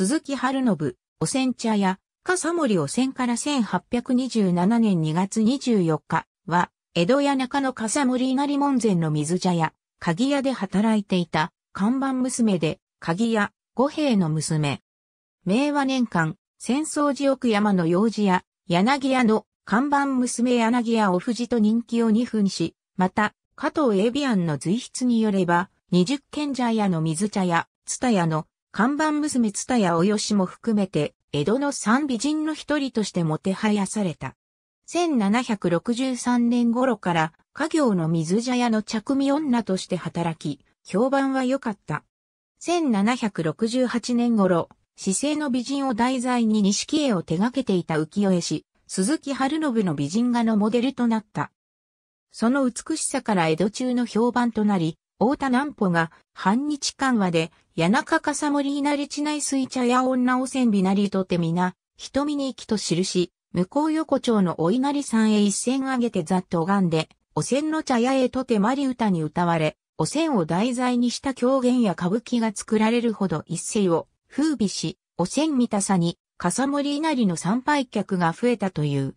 鈴木春信、汚染茶屋、笠森汚染から1827年2月24日は、江戸や中野笠森稲荷門前の水茶屋、鍵屋で働いていた、看板娘で、鍵屋、五兵の娘。明和年間、戦争時奥山の幼児屋、柳屋の看板娘柳屋お藤と人気を二分し、また、加藤エビアンの随筆によれば、二十軒茶屋の水茶屋、ツタ屋の看板娘津田やおよしも含めて、江戸の三美人の一人としてもてはやされた。1763年頃から家業の水茶屋の着身女として働き、評判は良かった。1768年頃、姿勢の美人を題材に錦絵を手掛けていた浮世絵師、鈴木春信の美人画のモデルとなった。その美しさから江戸中の評判となり、太田南穂が、半日間話で、谷中かさもりいなちない水茶や女おせんびなりとてみな、瞳に行きとし、向こう横丁のお稲荷さんへ一線あげてざっと拝んで、おせんの茶屋へとてまり歌に歌われ、おせんを題材にした狂言や歌舞伎が作られるほど一世を風靡し、おせん見たさに、かさもり稲荷の参拝客が増えたという。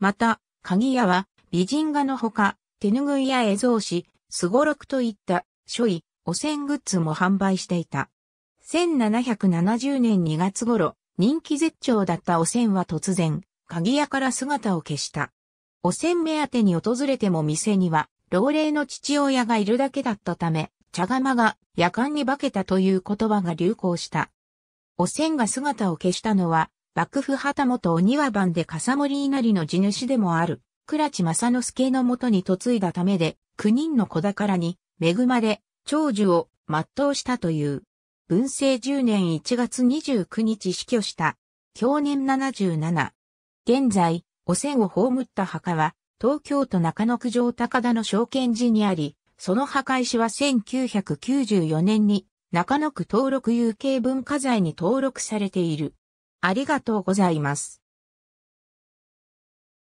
また、鍵屋は、美人画のほか、手ぬぐいや絵像師、すごろくといった、書位、汚染グッズも販売していた。1770年2月頃、人気絶頂だった汚染は突然、鍵屋から姿を消した。汚染目当てに訪れても店には、老齢の父親がいるだけだったため、茶釜が夜間に化けたという言葉が流行した。汚染が姿を消したのは、幕府旗本お庭番で笠森稲荷の地主でもある、倉地正之助のもとに嫁いだためで、9人の子宝に恵まれ、長寿を全うしたという。文政10年1月29日死去した。享年77。現在、汚染を葬った墓は、東京都中野区上高田の証券寺にあり、その墓石は1994年に中野区登録有形文化財に登録されている。ありがとうございます。